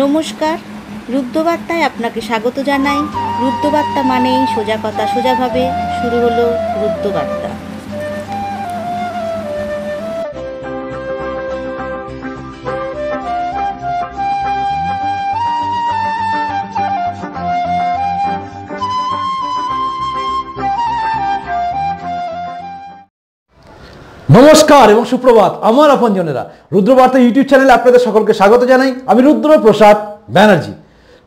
নমস্কার রুদ্রবার্তায় আপনাকে স্বাগত জানাই রুদ্রবার্তা মানেই সোজা কথা সোজাভাবে শুরু হলো রুদ্রবার্তা নমস্কার এবং সুপ্রভাত আমার আপনজনেরা রুদ্রবার্তা ইউটিউব চ্যানেলে আপনাদের সকলকে স্বাগত জানাই আমি রুদ্র প্রসাদ ব্যানার্জি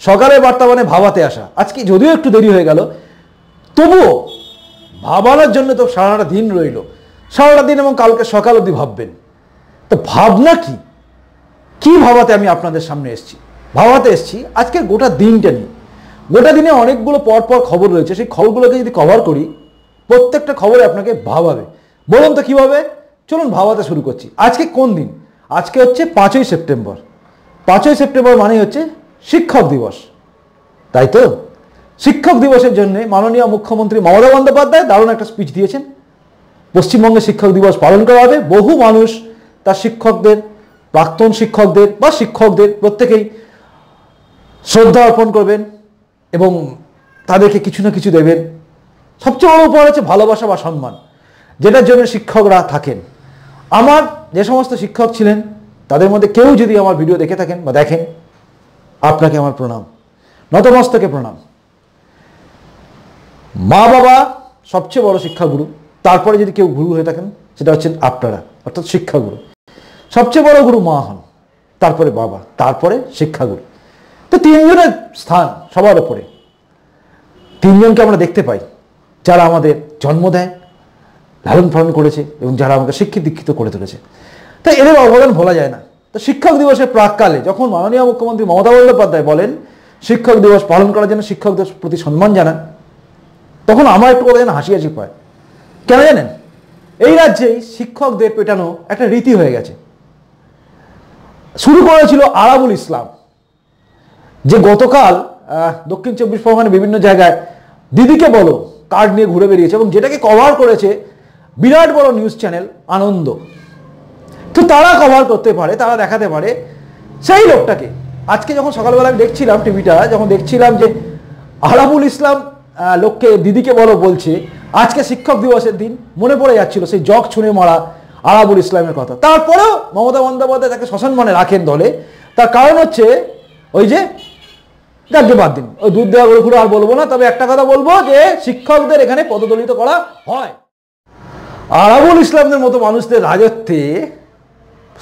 সকালে বার্তাবানে ভাবাতে আসা আজকে যদিও একটু দেরি হয়ে গেল তবুও ভাবানোর জন্য তো সারাটা দিন রইল সারাটা দিন এবং কালকে সকাল অবধি ভাববেন তো ভাবনা কি কি ভাবাতে আমি আপনাদের সামনে এসছি ভাবাতে এসছি আজকে গোটা দিনটা নিয়ে গোটা দিনে অনেকগুলো পরপর খবর রয়েছে সেই খবরগুলোকে যদি কভার করি প্রত্যেকটা খবরে আপনাকে ভাবাবে বলুন তো কীভাবে চলুন ভাবাতে শুরু করছি আজকে কোন দিন আজকে হচ্ছে পাঁচই সেপ্টেম্বর পাঁচই সেপ্টেম্বর মানেই হচ্ছে শিক্ষক দিবস তাই তো শিক্ষক দিবসের জন্য মাননীয় মুখ্যমন্ত্রী মমতা বন্দ্যোপাধ্যায় দারুণ একটা স্পিচ দিয়েছেন পশ্চিমবঙ্গে শিক্ষক দিবস পালন করা হবে বহু মানুষ তার শিক্ষকদের প্রাক্তন শিক্ষকদের বা শিক্ষকদের প্রত্যেকেই শ্রদ্ধা অর্পণ করবেন এবং তাদেরকে কিছু না কিছু দেবেন সবচেয়ে বড় উপহার হচ্ছে ভালোবাসা বা সম্মান যেটার জন্য শিক্ষকরা থাকেন আমার যে সমস্ত শিক্ষক ছিলেন তাদের মধ্যে কেউ যদি আমার ভিডিও দেখে থাকেন বা দেখেন আপনাকে আমার প্রণাম নতমস্তকে প্রণাম মা বাবা সবচেয়ে বড় শিক্ষাগুরু তারপরে যদি কেউ গুরু হয়ে থাকেন সেটা হচ্ছেন আপনারা অর্থাৎ শিক্ষাগুরু সবচেয়ে বড় গুরু মা হন তারপরে বাবা তারপরে শিক্ষাগুরু তো তিনজনের স্থান সবার ওপরে তিনজনকে আমরা দেখতে পাই যারা আমাদের জন্ম দেয় লালন পালন করেছে এবং যারা আমাকে শিক্ষিত দীক্ষিত করে তুলেছে তাই এদের অবদান ভোলা যায় না তো শিক্ষক দিবসের প্রাককালে যখন মাননীয় মুখ্যমন্ত্রী মমতা বন্দ্যোপাধ্যায় বলেন শিক্ষক দিবস পালন করার জন্য শিক্ষক দিবস প্রতি সম্মান জানান তখন আমার একটু কথা যেন হাসি হাসি পায় কেন জানেন এই রাজ্যেই শিক্ষকদের পেটানো একটা রীতি হয়ে গেছে শুরু করেছিল আরাবুল ইসলাম যে গতকাল দক্ষিণ চব্বিশ পরগনায় বিভিন্ন জায়গায় দিদিকে বলো কার্ড নিয়ে ঘুরে বেরিয়েছে এবং যেটাকে কভার করেছে বিরাট বড় নিউজ চ্যানেল আনন্দ তো তারা কভার করতে পারে তারা দেখাতে পারে সেই লোকটাকে আজকে যখন সকালবেলা আমি দেখছিলাম টিভিটা যখন দেখছিলাম যে আরাবুল ইসলাম লোককে দিদিকে বলো বলছে আজকে শিক্ষক দিবসের দিন মনে পড়ে যাচ্ছিল সেই জগ ছুঁড়ে মারা আরাবুল ইসলামের কথা তারপরেও মমতা বন্দ্যোপাধ্যায় তাকে সসম্মানে রাখেন দলে তার কারণ হচ্ছে ওই যে যাকে বাদ দিন ওই দুধ দেওয়া গরু আর বলবো না তবে একটা কথা বলবো যে শিক্ষকদের এখানে পদদলিত করা হয় আরাবুল ইসলামদের মতো মানুষদের রাজত্বে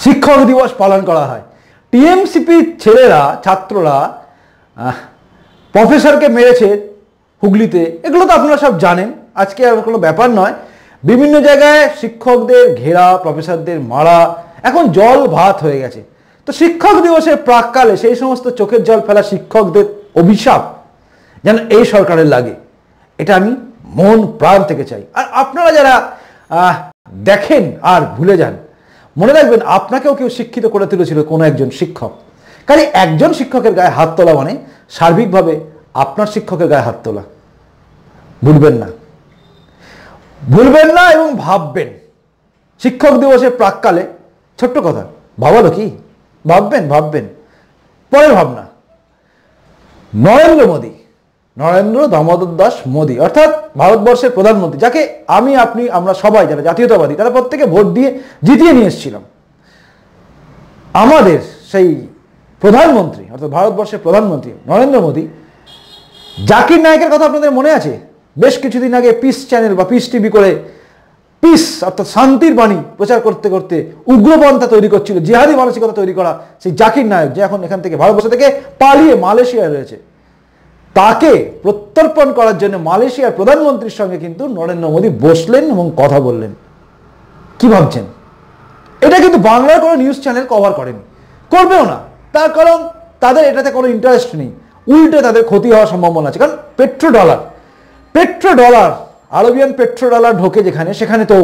শিক্ষক দিবস পালন করা হয় টিএমসিপি ছেলেরা ছাত্ররা প্রফেসরকে মেরেছে হুগলিতে এগুলো তো আপনারা সব জানেন আজকে আর কোনো ব্যাপার নয় বিভিন্ন জায়গায় শিক্ষকদের ঘেরা প্রফেসরদের মারা এখন জল ভাত হয়ে গেছে তো শিক্ষক দিবসের প্রাককালে সেই সমস্ত চোখের জল ফেলা শিক্ষকদের অভিশাপ যেন এই সরকারের লাগে এটা আমি মন প্রাণ থেকে চাই আর আপনারা যারা দেখেন আর ভুলে যান মনে রাখবেন আপনাকেও কেউ শিক্ষিত করে তুলেছিল কোনো একজন শিক্ষক কারণ একজন শিক্ষকের গায়ে হাত তোলা মানে সার্বিকভাবে আপনার শিক্ষকের গায়ে হাত তোলা ভুলবেন না ভুলবেন না এবং ভাববেন শিক্ষক দিবসে প্রাককালে ছোট্ট কথা ভাবালো কি ভাববেন ভাববেন পরের ভাবনা নরেন্দ্র মোদী নরেন্দ্র দামোদর দাস মোদী অর্থাৎ ভারতবর্ষের প্রধানমন্ত্রী যাকে আমি আপনি আমরা সবাই যারা জাতীয়তাবাদী তারা প্রত্যেকে ভোট দিয়ে জিতিয়ে নিয়ে এসেছিলাম আমাদের সেই প্রধানমন্ত্রী অর্থাৎ ভারতবর্ষের প্রধানমন্ত্রী নরেন্দ্র মোদী জাকির নায়কের কথা আপনাদের মনে আছে বেশ কিছুদিন আগে পিস চ্যানেল বা পিস টিভি করে পিস অর্থাৎ শান্তির বাণী প্রচার করতে করতে উগ্রপন্থা তৈরি করছিল জিহাদি মানসিকতা তৈরি করা সেই জাকির নায়ক যে এখন এখান থেকে ভারতবর্ষ থেকে পালিয়ে মালয়েশিয়ায় রয়েছে তাকে প্রত্যর্পণ করার জন্য মালয়েশিয়ার প্রধানমন্ত্রীর সঙ্গে কিন্তু নরেন্দ্র মোদী বসলেন এবং কথা বললেন কি ভাবছেন এটা কিন্তু বাংলার কোনো নিউজ চ্যানেল কভার করেনি করবেও না তার কারণ তাদের এটাতে কোনো ইন্টারেস্ট নেই উল্টে তাদের ক্ষতি হওয়ার সম্ভাবনা আছে কারণ petro dollar petro dollar Arabian petro dollar ঢোকে যেখানে সেখানে তো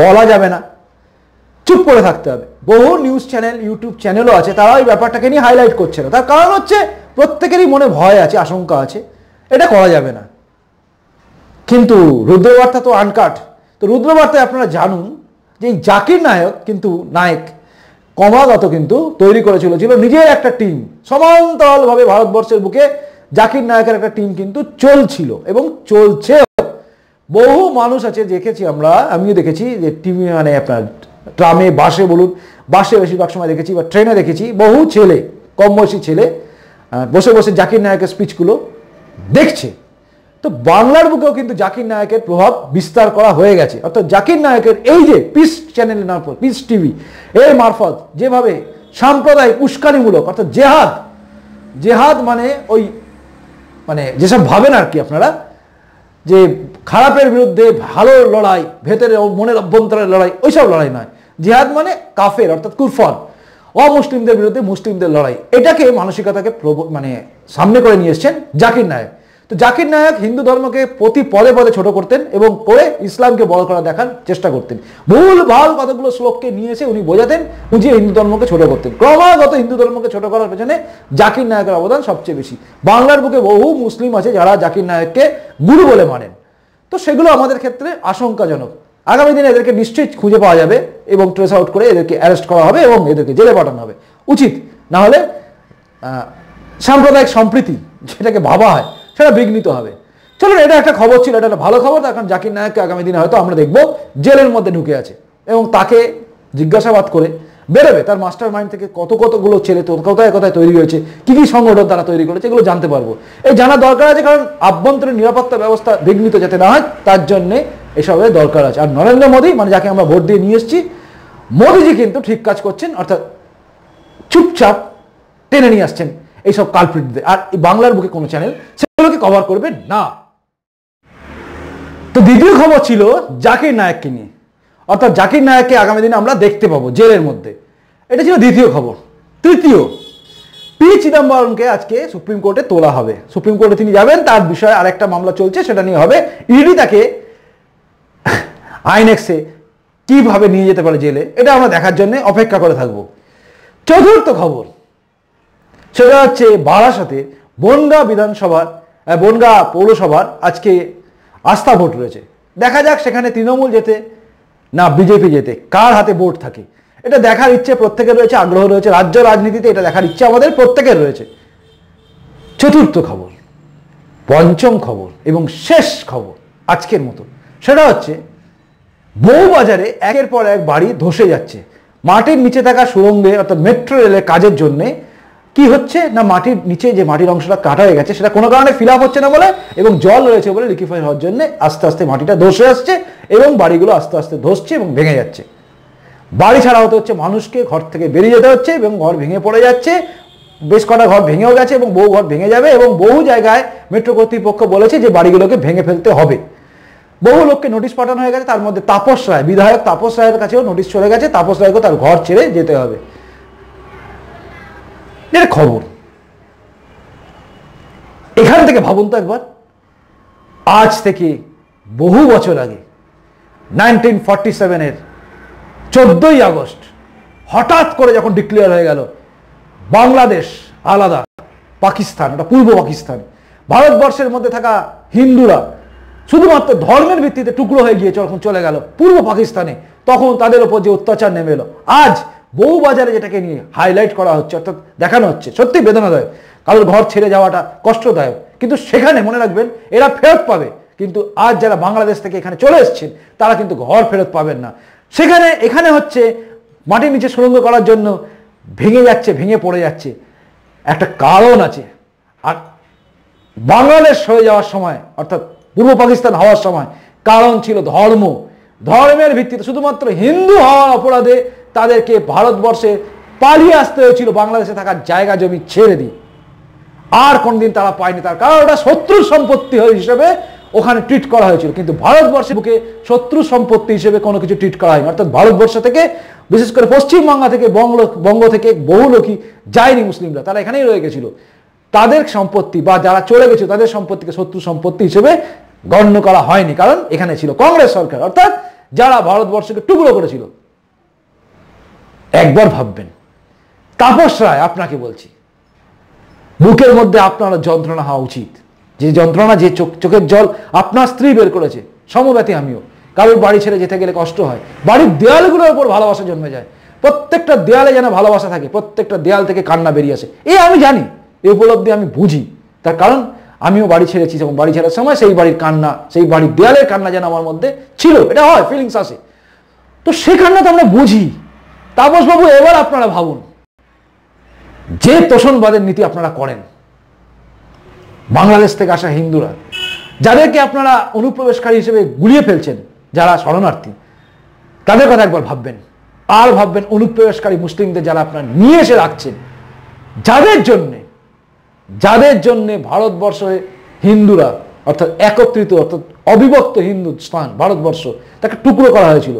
বলা যাবে না চুপ করে থাকতে হবে বহু নিউজ চ্যানেল ইউটিউব চ্যানেলও আছে তারা এই ব্যাপারটাকে নিয়ে হাইলাইট করছে না তার কারণ হচ্ছে প্রত্যেকেরই মনে ভয় আছে আশঙ্কা আছে এটা করা যাবে না কিন্তু রুদ্রবার্তা তো আনকাট তো রুদ্রবার্তায় আপনারা জানুন যে জাকির নায়ক কিন্তু নায়ক ক্রমাগত কিন্তু তৈরি করেছিল ছিল নিজের একটা টিম সমান্তরালভাবে ভারতবর্ষের বুকে জাকির নায়কের একটা টিম কিন্তু চলছিল এবং চলছে বহু মানুষ আছে দেখেছি আমরা আমিও দেখেছি যে টিভি মানে আপনার ট্রামে বাসে বলুন বাসে বেশিরভাগ সময় দেখেছি বা ট্রেনে দেখেছি বহু ছেলে কম বয়সী ছেলে বসে বসে জাকির নায়কের স্পিচগুলো দেখছে তো বাংলার বুকেও কিন্তু জাকির নায়কের প্রভাব বিস্তার করা হয়ে গেছে অর্থাৎ জাকির নায়কের এই যে পিস চ্যানেল মারফত পিস টিভি এর মারফত যেভাবে সাম্প্রদায়িক উস্কানিমূলক অর্থাৎ জেহাদ জেহাদ মানে ওই মানে যেসব ভাবেন আর কি আপনারা যে খারাপের বিরুদ্ধে ভালো লড়াই ভেতরে মনের অভ্যন্তরের লড়াই ওইসব লড়াই নয় জেহাদ মানে কাফের অর্থাৎ কুরফান অমুসলিমদের বিরুদ্ধে মুসলিমদের লড়াই এটাকে মানসিকতাকে মানে সামনে করে নিয়ে এসছেন জাকির নায়ক তো জাকির নায়ক হিন্দু ধর্মকে প্রতি পদে পদে ছোট করতেন এবং করে ইসলামকে বড় করা দেখার চেষ্টা করতেন ভুল ভাল কতগুলো শ্লোককে নিয়ে এসে উনি বোঝাতেন বুঝিয়ে হিন্দু ধর্মকে ছোট করতেন ক্রমাগত হিন্দু ধর্মকে ছোট করার পেছনে জাকির নায়কের অবদান সবচেয়ে বেশি বাংলার বুকে বহু মুসলিম আছে যারা জাকির নায়ককে গুরু বলে মানেন তো সেগুলো আমাদের ক্ষেত্রে আশঙ্কাজনক আগামী দিনে এদেরকে নিশ্চয়ই খুঁজে পাওয়া যাবে এবং ট্রেস আউট করে এদেরকে অ্যারেস্ট করা হবে এবং এদেরকে জেলে পাঠানো হবে উচিত না হলে সাম্প্রদায়িক সম্প্রীতি যেটাকে ভাবা হয় সেটা বিঘ্নিত হবে চলুন এটা একটা খবর ছিল এটা একটা ভালো খবর এখন কারণ জাকির নায়ককে আগামী দিনে হয়তো আমরা দেখব জেলের মধ্যে ঢুকে আছে এবং তাকে জিজ্ঞাসাবাদ করে বেরোবে তার মাস্টার মাইন্ড থেকে কত কতগুলো ছেলে তোর কোথায় কোথায় তৈরি হয়েছে কী কী সংগঠন তারা তৈরি করেছে এগুলো জানতে পারবো এই জানা দরকার আছে কারণ আভ্যন্তরীণ নিরাপত্তা ব্যবস্থা বিঘ্নিত যাতে না হয় তার জন্যে এসবের দরকার আছে আর নরেন্দ্র মোদী মানে যাকে আমরা ভোট দিয়ে নিয়ে এসেছি মোদীজি কিন্তু ঠিক কাজ করছেন অর্থাৎ চুপচাপ টেনে নিয়ে আসছেন এইসব কালপ্রিটদের আর বাংলার বুকে কোনো চ্যানেল সেগুলোকে কভার করবে না তো দ্বিতীয় খবর ছিল জাকির নায়ককে নিয়ে অর্থাৎ জাকির নায়ককে আগামী দিনে আমরা দেখতে পাবো জেলের মধ্যে এটা ছিল দ্বিতীয় খবর তৃতীয় পি চিদম্বরমকে আজকে সুপ্রিম কোর্টে তোলা হবে সুপ্রিম কোর্টে তিনি যাবেন তার বিষয়ে আরেকটা মামলা চলছে সেটা নিয়ে হবে ইডি তাকে আইনেক্সে কীভাবে নিয়ে যেতে পারে জেলে এটা আমরা দেখার জন্য অপেক্ষা করে থাকব চতুর্থ খবর সেটা হচ্ছে বারাসাতে বনগা বিধানসভার বনগা পৌরসভার আজকে আস্থা ভোট রয়েছে দেখা যাক সেখানে তৃণমূল যেতে না বিজেপি যেতে কার হাতে ভোট থাকে এটা দেখার ইচ্ছে প্রত্যেকের রয়েছে আগ্রহ রয়েছে রাজ্য রাজনীতিতে এটা দেখার ইচ্ছে আমাদের প্রত্যেকের রয়েছে চতুর্থ খবর পঞ্চম খবর এবং শেষ খবর আজকের মতো সেটা হচ্ছে বহুবাজারে একের পর এক বাড়ি ধসে যাচ্ছে মাটির নিচে থাকা সুরঙ্গে অর্থাৎ মেট্রো রেলের কাজের জন্যে কি হচ্ছে না মাটির নিচে যে মাটির অংশটা কাটা হয়ে গেছে সেটা কোনো কারণে ফিল হচ্ছে না বলে এবং জল রয়েছে বলে লিকুইফাই হওয়ার জন্য আস্তে আস্তে মাটিটা ধসে আসছে এবং বাড়িগুলো আস্তে আস্তে ধসছে এবং ভেঙে যাচ্ছে বাড়ি ছাড়া হতে হচ্ছে মানুষকে ঘর থেকে বেরিয়ে যেতে হচ্ছে এবং ঘর ভেঙে পড়ে যাচ্ছে বেশ কটা ঘর ভেঙেও গেছে এবং বহু ঘর ভেঙে যাবে এবং বহু জায়গায় মেট্রো কর্তৃপক্ষ বলেছে যে বাড়িগুলোকে ভেঙে ফেলতে হবে বহু লোককে নোটিশ পাঠানো হয়ে গেছে তার মধ্যে তাপস রায় বিধায়ক তাপস রায়ের কাছেও নোটিশ চলে গেছে তাপস রায়কে তার ঘর ছেড়ে যেতে হবে এটা খবর এখান থেকে ভাবুন তো একবার আজ থেকে বহু বছর আগে নাইনটিন ফর্টি সেভেনের চোদ্দই আগস্ট হঠাৎ করে যখন ডিক্লেয়ার হয়ে গেল বাংলাদেশ আলাদা পাকিস্তান ওটা পূর্ব পাকিস্তান ভারতবর্ষের মধ্যে থাকা হিন্দুরা শুধুমাত্র ধর্মের ভিত্তিতে টুকরো হয়ে গিয়েছে যখন চলে গেল পূর্ব পাকিস্তানে তখন তাদের ওপর যে অত্যাচার নেমে এলো আজ বউ বাজারে যেটাকে নিয়ে হাইলাইট করা হচ্ছে অর্থাৎ দেখানো হচ্ছে সত্যি বেদনাদায়ক কারোর ঘর ছেড়ে যাওয়াটা কষ্টদায়ক কিন্তু সেখানে মনে রাখবেন এরা ফেরত পাবে কিন্তু আজ যারা বাংলাদেশ থেকে এখানে চলে এসছেন তারা কিন্তু ঘর ফেরত পাবেন না সেখানে এখানে হচ্ছে মাটির নিচে সুরঙ্গ করার জন্য ভেঙে যাচ্ছে ভেঙে পড়ে যাচ্ছে একটা কারণ আছে আর বাংলাদেশ হয়ে যাওয়ার সময় অর্থাৎ পূর্ব পাকিস্তান হওয়ার সময় কারণ ছিল ধর্ম ধর্মের ভিত্তিতে শুধুমাত্র হিন্দু হওয়ার অপরাধে তাদেরকে ভারতবর্ষে পালিয়ে আসতে হয়েছিল বাংলাদেশে থাকার জায়গা জমি ছেড়ে দিয়ে আর কোনদিন তারা পায়নি তার কারণ ওটা শত্রুর সম্পত্তি হিসেবে ওখানে ট্রিট করা হয়েছিল কিন্তু ভারতবর্ষের বুকে শত্রু সম্পত্তি হিসেবে কোনো কিছু ট্রিট করা হয়নি অর্থাৎ ভারতবর্ষ থেকে বিশেষ করে পশ্চিমবঙ্গা থেকে বঙ্গ বঙ্গ থেকে বহু লোকই যায়নি মুসলিমরা তারা এখানেই রয়ে গেছিল তাদের সম্পত্তি বা যারা চলে গেছে তাদের সম্পত্তিকে শত্রু সম্পত্তি হিসেবে গণ্য করা হয়নি কারণ এখানে ছিল কংগ্রেস সরকার অর্থাৎ যারা ভারতবর্ষকে টুকরো করেছিল একবার ভাববেন তাপস রায় আপনাকে বলছি বুকের মধ্যে আপনার যন্ত্রণা হওয়া উচিত যে যন্ত্রণা যে চোখ চোখের জল আপনার স্ত্রী বের করেছে সমব্যাতি আমিও কারোর বাড়ি ছেড়ে যেতে গেলে কষ্ট হয় বাড়ির দেয়ালগুলোর উপর ভালোবাসা জন্মে যায় প্রত্যেকটা দেয়ালে যেন ভালোবাসা থাকে প্রত্যেকটা দেয়াল থেকে কান্না বেরিয়ে আসে এ আমি জানি এই উপলব্ধি আমি বুঝি তার কারণ আমিও বাড়ি ছেড়েছি এবং বাড়ি ছেড়ার সময় সেই বাড়ির কান্না সেই বাড়ির দেয়ালের কান্না যেন আমার মধ্যে ছিল এটা হয় ফিলিংস আসে তো সে কান্না তো আমরা বুঝি তাপসবাবু এবার আপনারা ভাবুন যে তোষণবাদের নীতি আপনারা করেন বাংলাদেশ থেকে আসা হিন্দুরা যাদেরকে আপনারা অনুপ্রবেশকারী হিসেবে গুলিয়ে ফেলছেন যারা শরণার্থী তাদের কথা একবার ভাববেন আর ভাববেন অনুপ্রবেশকারী মুসলিমদের যারা আপনারা নিয়ে এসে রাখছেন যাদের জন্যে যাদের জন্যে ভারতবর্ষে হিন্দুরা অর্থাৎ একত্রিত অর্থাৎ অবিভক্ত হিন্দু স্থান ভারতবর্ষ তাকে টুকরো করা হয়েছিল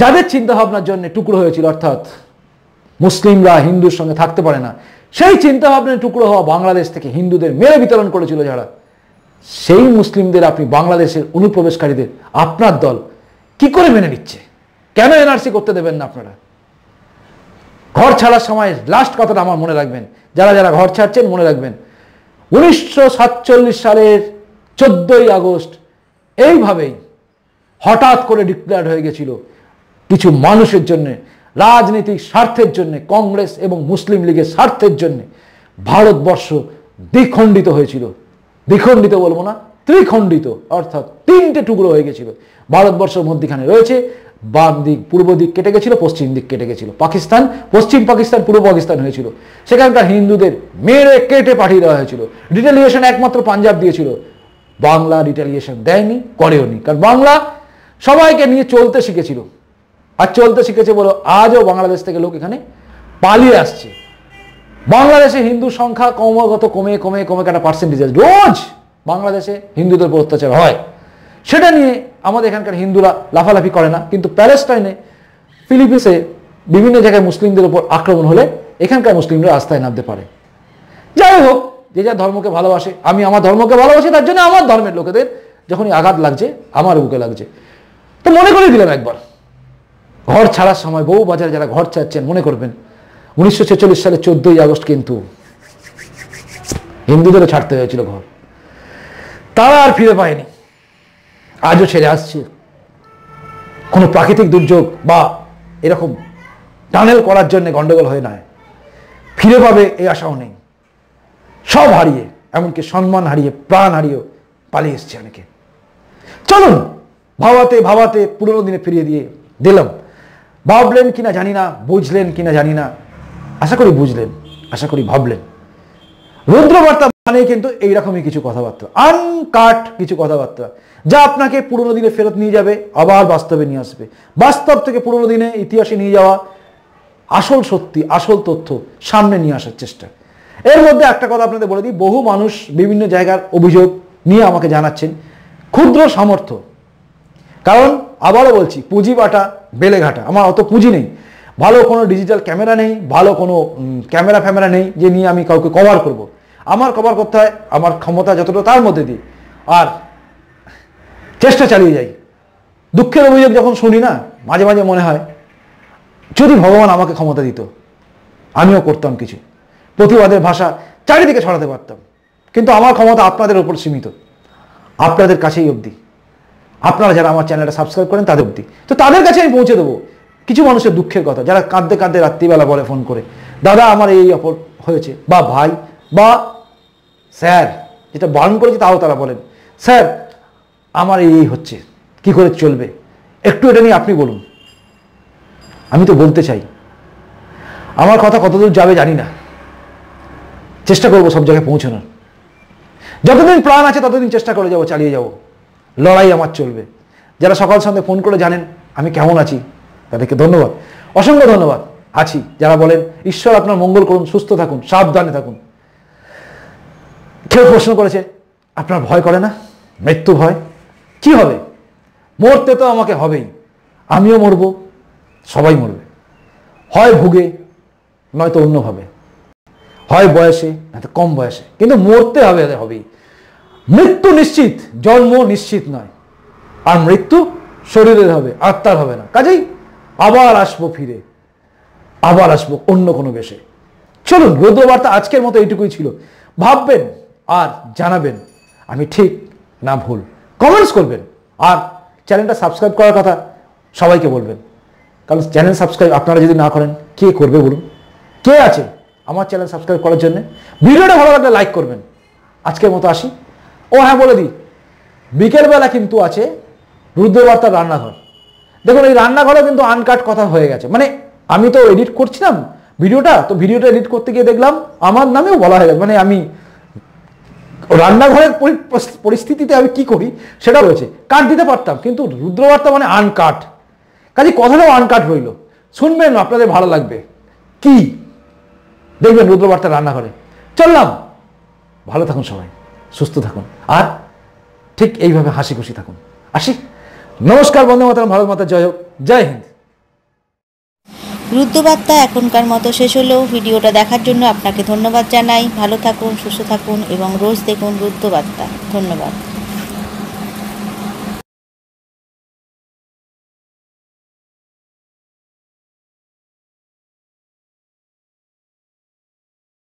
যাদের চিন্তাভাবনার জন্য টুকরো হয়েছিল অর্থাৎ মুসলিমরা হিন্দুর সঙ্গে থাকতে পারে না সেই চিন্তাভাবনায় টুকরো হওয়া বাংলাদেশ থেকে হিন্দুদের মেরে বিতরণ করেছিল যারা সেই মুসলিমদের আপনি বাংলাদেশের অনুপ্রবেশকারীদের আপনার দল কি করে মেনে নিচ্ছে কেন এনআরসি করতে দেবেন না আপনারা ঘর ছাড়ার সময় লাস্ট কথাটা আমার মনে রাখবেন যারা যারা ঘর ছাড়ছেন মনে রাখবেন উনিশশো সালের চোদ্দই আগস্ট এইভাবেই হঠাৎ করে ডিক্লেয়ার হয়ে গেছিল কিছু মানুষের জন্য রাজনৈতিক স্বার্থের জন্য কংগ্রেস এবং মুসলিম লীগের স্বার্থের জন্য ভারতবর্ষ দ্বিখণ্ডিত হয়েছিল দ্বিখণ্ডিত বলবো না ত্রিখণ্ডিত অর্থাৎ তিনটে টুকরো হয়ে গেছিল ভারতবর্ষের মধ্যেখানে রয়েছে বাম দিক পূর্ব দিক কেটে গেছিলো পশ্চিম দিক কেটে গেছিলো পাকিস্তান পশ্চিম পাকিস্তান পূর্ব পাকিস্তান হয়েছিল সেখানকার হিন্দুদের মেরে কেটে পাঠিয়ে দেওয়া হয়েছিল রিটালিয়েশন একমাত্র পাঞ্জাব দিয়েছিল বাংলা রিটালিয়েশন দেয়নি করেওনি কারণ বাংলা সবাইকে নিয়ে চলতে শিখেছিল আর চলতে শিখেছে বলো আজও বাংলাদেশ থেকে লোক এখানে পালিয়ে আসছে বাংলাদেশে হিন্দু সংখ্যা ক্রমাগত কমে কমে কমে কেটা পার্সেন্টেজ রোজ বাংলাদেশে হিন্দুদের উপর অত্যাচার হয় সেটা নিয়ে আমাদের এখানকার হিন্দুরা লাফালাফি করে না কিন্তু প্যালেস্টাইনে ফিলিপিসে বিভিন্ন জায়গায় মুসলিমদের উপর আক্রমণ হলে এখানকার মুসলিমরা আস্থায় নামতে পারে যাই হোক যে যা ধর্মকে ভালোবাসে আমি আমার ধর্মকে ভালোবাসি তার জন্য আমার ধর্মের লোকেদের যখনই আঘাত লাগছে আমার বুকে লাগছে তো মনে করে দিলাম একবার ঘর ছাড়ার সময় বহু বাজারে যারা ঘর ছাড়ছেন মনে করবেন উনিশশো ছেচল্লিশ সালে চোদ্দই আগস্ট কিন্তু হিন্দুদেরও ছাড়তে হয়েছিল ঘর তারা আর ফিরে পায়নি আজও ছেড়ে আসছে কোনো প্রাকৃতিক দুর্যোগ বা এরকম টানেল করার জন্য গণ্ডগোল হয়ে না ফিরে পাবে এই আশাও নেই সব হারিয়ে এমনকি সম্মান হারিয়ে প্রাণ হারিয়েও পালিয়ে এসছে অনেকে চলুন ভাবাতে ভাবাতে পুরনো দিনে ফিরিয়ে দিয়ে দিলাম ভাবলেন কিনা জানি না বুঝলেন কিনা জানি না আশা করি বুঝলেন আশা করি ভাবলেন রুদ্রবার্তা মানে কিন্তু এইরকমই কিছু কথাবার্তা আনকাট কিছু কথাবার্তা যা আপনাকে পুরনো দিনে ফেরত নিয়ে যাবে আবার বাস্তবে নিয়ে আসবে বাস্তব থেকে পুরনো দিনে ইতিহাসে নিয়ে যাওয়া আসল সত্যি আসল তথ্য সামনে নিয়ে আসার চেষ্টা এর মধ্যে একটা কথা আপনাদের বলে দিই বহু মানুষ বিভিন্ন জায়গার অভিযোগ নিয়ে আমাকে জানাচ্ছেন ক্ষুদ্র সামর্থ্য কারণ আবারও বলছি পুঁজি বাটা বেলে ঘাটা আমার অত পুঁজি নেই ভালো কোনো ডিজিটাল ক্যামেরা নেই ভালো কোনো ক্যামেরা ফ্যামেরা নেই যে নিয়ে আমি কাউকে কভার করব। আমার কভার করতে হয় আমার ক্ষমতা যতটা তার মধ্যে দিই আর চেষ্টা চালিয়ে যাই দুঃখের অভিযোগ যখন শুনি না মাঝে মাঝে মনে হয় যদি ভগবান আমাকে ক্ষমতা দিত আমিও করতাম কিছু প্রতিবাদের ভাষা চারিদিকে ছড়াতে পারতাম কিন্তু আমার ক্ষমতা আপনাদের ওপর সীমিত আপনাদের কাছেই অবধি আপনারা যারা আমার চ্যানেলটা সাবস্ক্রাইব করেন তাদের অবধি তো তাদের কাছে আমি পৌঁছে দেবো কিছু মানুষের দুঃখের কথা যারা কাঁদতে কাঁদতে রাত্রিবেলা বলে ফোন করে দাদা আমার এই অপর হয়েছে বা ভাই বা স্যার যেটা বারণ করেছে তাও তারা বলেন স্যার আমার এই হচ্ছে কি করে চলবে একটু এটা নিয়ে আপনি বলুন আমি তো বলতে চাই আমার কথা কতদূর যাবে জানি না চেষ্টা করব সব জায়গায় পৌঁছানোর যতদিন প্রাণ আছে ততদিন চেষ্টা করে যাব চালিয়ে যাব লড়াই আমার চলবে যারা সকাল সন্ধে ফোন করে জানেন আমি কেমন আছি তাদেরকে ধন্যবাদ অসংখ্য ধন্যবাদ আছি যারা বলেন ঈশ্বর আপনার মঙ্গল করুন সুস্থ থাকুন সাবধানে থাকুন কেউ প্রশ্ন করেছে আপনার ভয় করে না মৃত্যু ভয় কি হবে মরতে তো আমাকে হবেই আমিও মরব সবাই মরবে হয় ভুগে নয়তো অন্যভাবে হয় বয়সে নয়তো কম বয়সে কিন্তু মরতে হবে হবেই মৃত্যু নিশ্চিত জন্ম নিশ্চিত নয় আর মৃত্যু শরীরের হবে আত্মার হবে না কাজেই আবার আসবো ফিরে আবার আসবো অন্য কোনো বেশে চলুন রৌদ্রবার্তা আজকের মতো এইটুকুই ছিল ভাববেন আর জানাবেন আমি ঠিক না ভুল কমেন্টস করবেন আর চ্যানেলটা সাবস্ক্রাইব করার কথা সবাইকে বলবেন কারণ চ্যানেল সাবস্ক্রাইব আপনারা যদি না করেন কে করবে বলুন কে আছে আমার চ্যানেল সাবস্ক্রাইব করার জন্য ভিডিওটা ভালো লাগলে লাইক করবেন আজকের মতো আসি ও হ্যাঁ বলে দিই বিকেলবেলা কিন্তু আছে রুদ্রবার্তার রান্নাঘর দেখুন এই রান্নাঘরে কিন্তু আনকাট কথা হয়ে গেছে মানে আমি তো এডিট করছিলাম ভিডিওটা তো ভিডিওটা এডিট করতে গিয়ে দেখলাম আমার নামেও বলা হয়ে গেছে মানে আমি রান্নাঘরের পরিস্থিতিতে আমি কি করি সেটা রয়েছে কাট দিতে পারতাম কিন্তু রুদ্রবার্তা মানে আনকাট কাজে কথাটাও আনকাট রইল শুনবেন আপনাদের ভালো লাগবে কি দেখবেন রুদ্রবার্তা রান্নাঘরে চললাম ভালো থাকুন সবাই সুস্থ থাকুন আর ঠিক এইভাবে হাসি খুশি থাকুন আসি নমস্কার বন্ধু মাতার ভারত মাতা জয় হোক জয় হিন্দ রুদ্রবার্তা এখনকার মতো শেষ হলেও ভিডিওটা দেখার জন্য আপনাকে ধন্যবাদ জানাই ভালো থাকুন সুস্থ থাকুন এবং রোজ দেখুন রুদ্রবার্তা ধন্যবাদ